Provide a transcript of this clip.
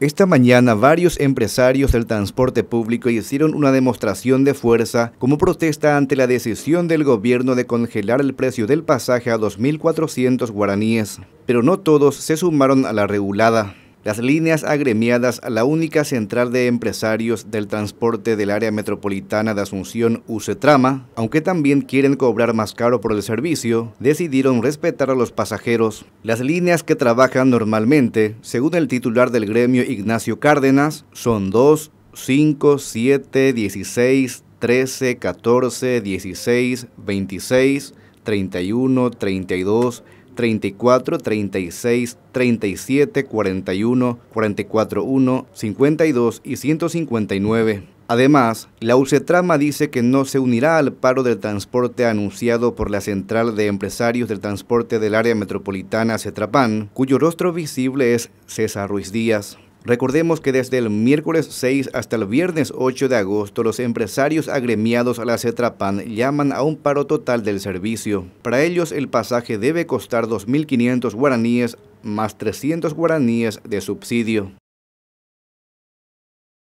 Esta mañana varios empresarios del transporte público hicieron una demostración de fuerza como protesta ante la decisión del gobierno de congelar el precio del pasaje a 2.400 guaraníes, pero no todos se sumaron a la regulada. Las líneas agremiadas a la única central de empresarios del transporte del área metropolitana de Asunción, UCETRAMA, aunque también quieren cobrar más caro por el servicio, decidieron respetar a los pasajeros. Las líneas que trabajan normalmente, según el titular del gremio Ignacio Cárdenas, son 2, 5, 7, 16, 13, 14, 16, 26, 31, 32, 34, 36, 37, 41, 44, 1, 52 y 159. Además, la UCETRAMA dice que no se unirá al paro del transporte anunciado por la Central de Empresarios del Transporte del Área Metropolitana CETRAPAN, cuyo rostro visible es César Ruiz Díaz. Recordemos que desde el miércoles 6 hasta el viernes 8 de agosto los empresarios agremiados a la CETRAPAN llaman a un paro total del servicio. Para ellos el pasaje debe costar 2.500 guaraníes más 300 guaraníes de subsidio.